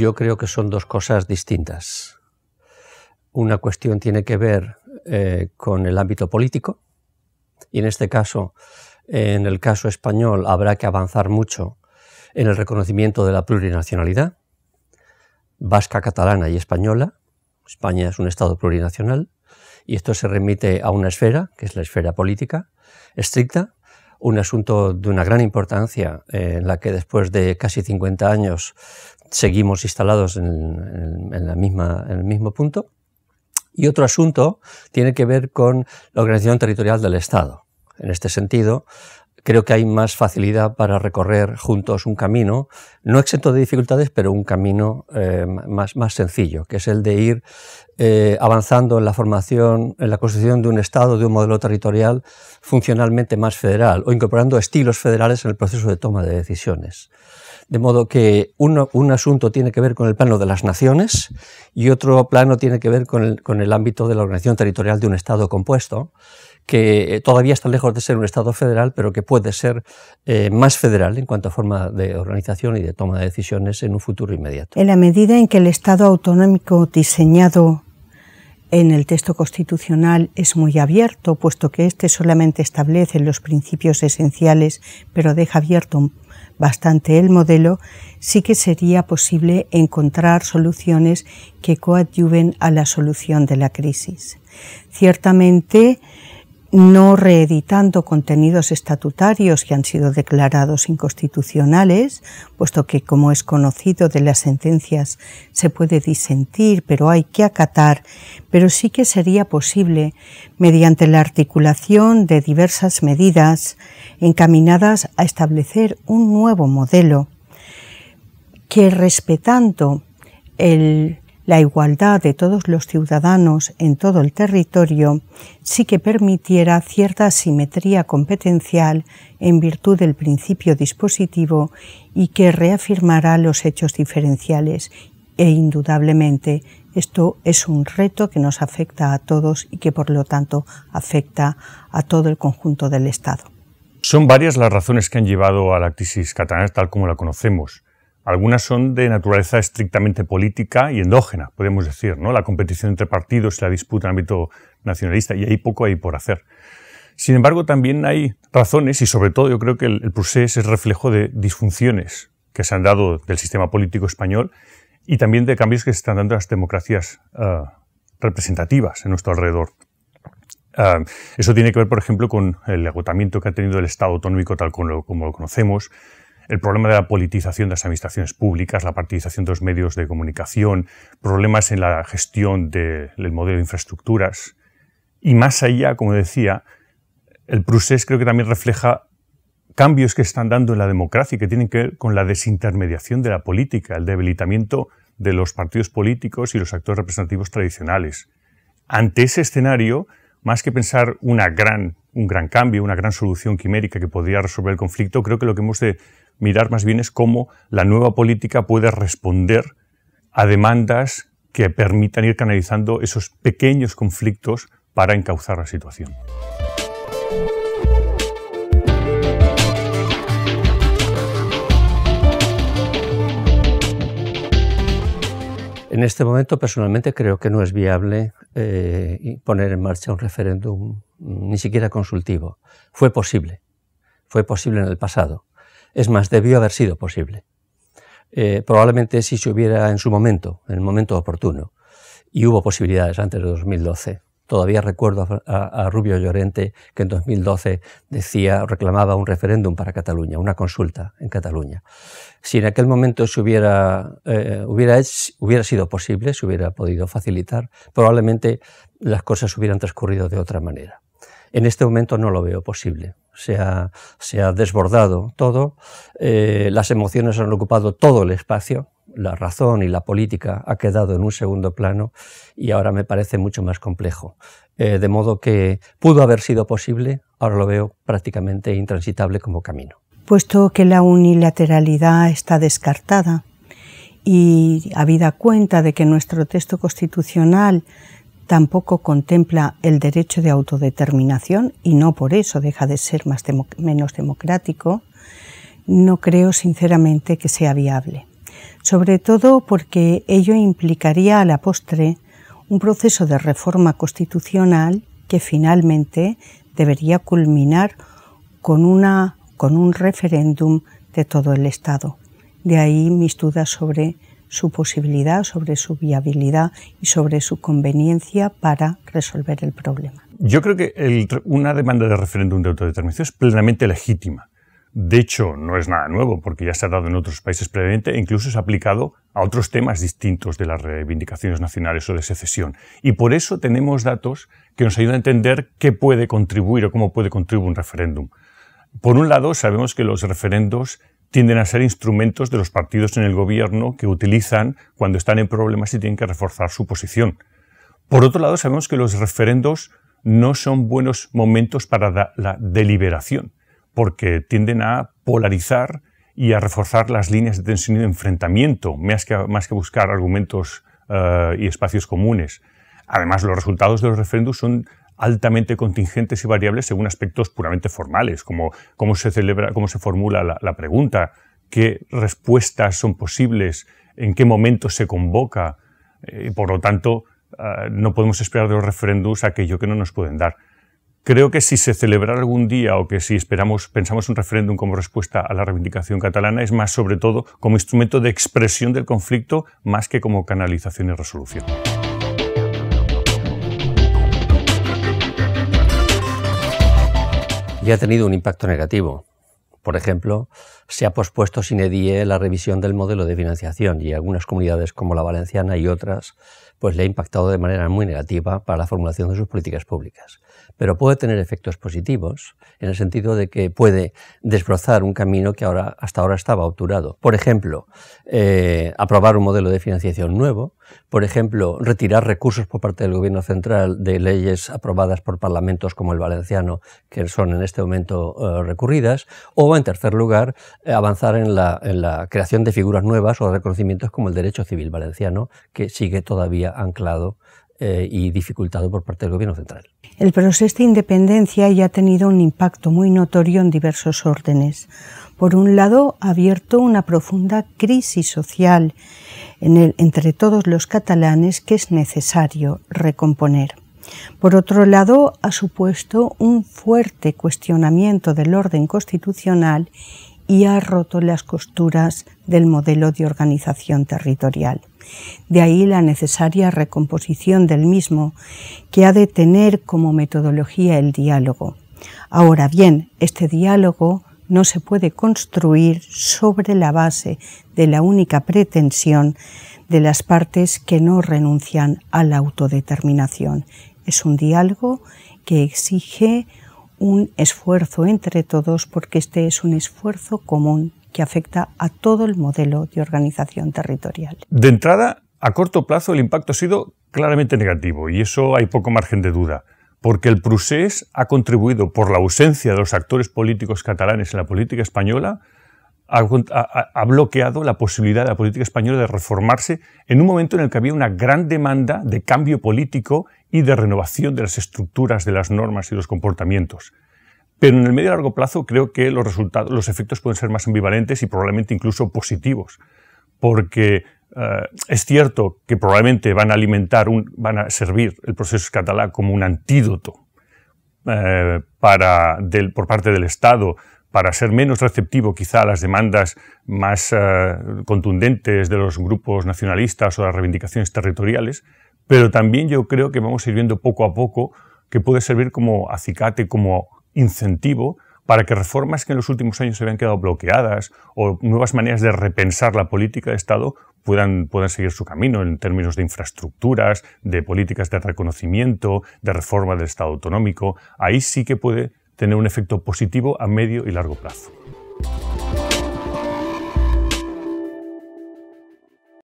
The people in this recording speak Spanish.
Yo creo que son dos cosas distintas. Una cuestión tiene que ver eh, con el ámbito político y en este caso, en el caso español, habrá que avanzar mucho en el reconocimiento de la plurinacionalidad vasca, catalana y española. España es un Estado plurinacional y esto se remite a una esfera, que es la esfera política, estricta, un asunto de una gran importancia eh, en la que después de casi 50 años seguimos instalados en, la misma, en el mismo punto. Y otro asunto tiene que ver con la organización territorial del Estado. En este sentido, creo que hay más facilidad para recorrer juntos un camino, no exento de dificultades, pero un camino eh, más, más sencillo, que es el de ir eh, avanzando en la formación, en la construcción de un Estado, de un modelo territorial funcionalmente más federal o incorporando estilos federales en el proceso de toma de decisiones. De modo que un asunto tiene que ver con el plano de las naciones y otro plano tiene que ver con el, con el ámbito de la organización territorial de un Estado compuesto, que eh, todavía está lejos de ser un Estado federal, pero que puede ser eh, más federal en cuanto a forma de organización y de toma de decisiones en un futuro inmediato. En la medida en que el Estado autonómico diseñado en el texto constitucional es muy abierto, puesto que este solamente establece los principios esenciales, pero deja abierto bastante el modelo, sí que sería posible encontrar soluciones que coadyuven a la solución de la crisis. Ciertamente, no reeditando contenidos estatutarios que han sido declarados inconstitucionales, puesto que, como es conocido de las sentencias, se puede disentir, pero hay que acatar, pero sí que sería posible, mediante la articulación de diversas medidas encaminadas a establecer un nuevo modelo que, respetando el la igualdad de todos los ciudadanos en todo el territorio sí que permitiera cierta asimetría competencial en virtud del principio dispositivo y que reafirmara los hechos diferenciales e indudablemente esto es un reto que nos afecta a todos y que por lo tanto afecta a todo el conjunto del Estado. Son varias las razones que han llevado a la crisis catalana tal como la conocemos. Algunas son de naturaleza estrictamente política y endógena, podemos decir, ¿no? La competición entre partidos y la disputa en ámbito nacionalista, y ahí poco hay por hacer. Sin embargo, también hay razones, y sobre todo yo creo que el, proceso procés es reflejo de disfunciones que se han dado del sistema político español y también de cambios que se están dando en las democracias ah, representativas en nuestro alrededor. Ah, eso tiene que ver, por ejemplo, con el agotamiento que ha tenido el Estado autonómico tal como lo conocemos, el problema de la politización de las administraciones públicas, la partidización de los medios de comunicación, problemas en la gestión del modelo de infraestructuras. Y más allá, como decía, el Prusés creo que también refleja cambios que están dando en la democracia que tienen que ver con la desintermediación de la política, el debilitamiento de los partidos políticos y los actores representativos tradicionales. Ante ese escenario, más que pensar una gran, un gran cambio, una gran solución quimérica que podría resolver el conflicto, creo que lo que hemos de mirar más bien es cómo la nueva política puede responder a demandas que permitan ir canalizando esos pequeños conflictos para encauzar la situación. En este momento, personalmente, creo que no es viable eh, poner en marcha un referéndum ni siquiera consultivo. Fue posible, fue posible en el pasado. Es más, debió haber sido posible. Eh, probablemente si se hubiera en su momento, en el momento oportuno, y hubo posibilidades antes de 2012. Todavía recuerdo a, Rubio Llorente que en 2012 decía, reclamaba un referéndum para Cataluña, una consulta en Cataluña. Si en aquel momento se hubiera, eh, hubiera sido posible, se hubiera podido facilitar, probablemente las cosas hubieran transcurrido de otra manera en este momento no lo veo posible. Se ha, desbordado todo, eh, las emociones han ocupado todo el espacio, la razón y la política ha quedado en un segundo plano y ahora me parece mucho más complejo. Eh, de modo que pudo haber sido posible, ahora lo veo prácticamente intransitable como camino. Puesto que la unilateralidad está descartada y habida cuenta de que nuestro texto constitucional tampoco contempla el derecho de autodeterminación y no por eso deja de ser menos democrático, no creo sinceramente que sea viable. Sobre todo porque ello implicaría a la postre un proceso de reforma constitucional que finalmente debería culminar con un referéndum de todo el Estado. De ahí mis dudas sobre su posibilidad, sobre su viabilidad y sobre su conveniencia para resolver el problema. Yo creo que una demanda de referéndum de autodeterminación es plenamente legítima. De hecho, no es nada nuevo, porque ya se ha dado en otros países previamente e incluso se ha aplicado a otros temas distintos de las reivindicaciones nacionales o de secesión. Y por eso tenemos datos que nos ayudan a entender qué puede contribuir o cómo puede contribuir un referéndum. Por un lado, sabemos que los referendos tienden a ser instrumentos de los partidos en el gobierno que utilizan cuando están en problemas y tienen que reforzar su posición. Por otro lado, sabemos que los referendos no son buenos momentos para la deliberación, porque tienden a polarizar y a reforzar las líneas de tensión y de enfrentamiento, más que, más que buscar argumentos eh, y espacios comunes. Además, los resultados de los referendos son altamente contingentes y variables según aspectos puramente formales, como cómo se celebra, cómo se formula la, pregunta, qué respuestas son posibles, en qué momento se convoca. Eh, por lo tanto, ah, no podemos esperar de los referéndums aquello que no nos pueden dar. Creo que si se celebra algún día o que si esperamos, pensamos un referéndum como respuesta a la reivindicación catalana, es más sobre todo como instrumento de expresión del conflicto más que como canalización y resolución. y ha tenido un impacto negativo. Por ejemplo, se ha pospuesto sin edie la revisión del modelo de financiación y algunas comunidades como la valenciana y otras, pues le ha impactado de manera muy negativa para la formulación de sus políticas públicas pero puede tener efectos positivos, en el sentido de que puede desbrozar un camino que ahora, hasta ahora estaba obturado. Por ejemplo, eh, aprobar un modelo de financiación nuevo, por ejemplo, retirar recursos por parte del Gobierno central de leyes aprobadas por parlamentos como el valenciano, que son en este momento eh, recurridas, o, en tercer lugar, avanzar en la, en la creación de figuras nuevas o reconocimientos como el derecho civil valenciano, que sigue todavía anclado eh, y dificultado por parte del Gobierno central. El proceso de independencia ya ha tenido un impacto muy notorio en diversos órdenes. Por un lado, ha abierto una profunda crisis social entre todos los catalanes que es necesario recomponer. Por otro lado, ha supuesto un fuerte cuestionamiento del orden constitucional y ha roto las costuras del modelo de organización territorial. De ahí la necesaria recomposición del mismo, que ha de tener como metodología el diálogo. Ahora bien, este diálogo no se puede construir sobre la base de la única pretensión de las partes que no renuncian a la autodeterminación. Es un diálogo que exige un esfuerzo entre todos porque este es un esfuerzo común que afecta a todo el modelo de organización territorial. De entrada, a corto plazo el impacto ha sido claramente negativo y eso hay poco margen de duda, porque el procés ha contribuido, por la ausencia de los actores políticos catalanes en la política española, ha, ha, bloqueado la posibilidad de la política española de reformarse en un momento en el que había una gran demanda de cambio político y de renovación de las estructuras, de las normas y los comportamientos. Pero en el medio y largo plazo creo que los, resultados, los efectos pueden ser más ambivalentes y probablemente incluso positivos, porque eh, es cierto que probablemente van a alimentar, un, van a servir el proceso catalán como un antídoto eh, para por parte del Estado para ser menos receptivo quizá a las demandas más eh, contundentes de los grupos nacionalistas o las reivindicaciones territoriales, pero también yo creo que vamos a ir viendo poco a poco que puede servir como acicate, como incentivo para que reformas que en los últimos años se habían quedado bloqueadas o nuevas maneras de repensar la política de Estado puedan, puedan seguir su camino en términos de infraestructuras, de políticas de reconocimiento, de reforma del Estado autonómico. Ahí sí que puede tener un efecto positivo a medio y largo plazo.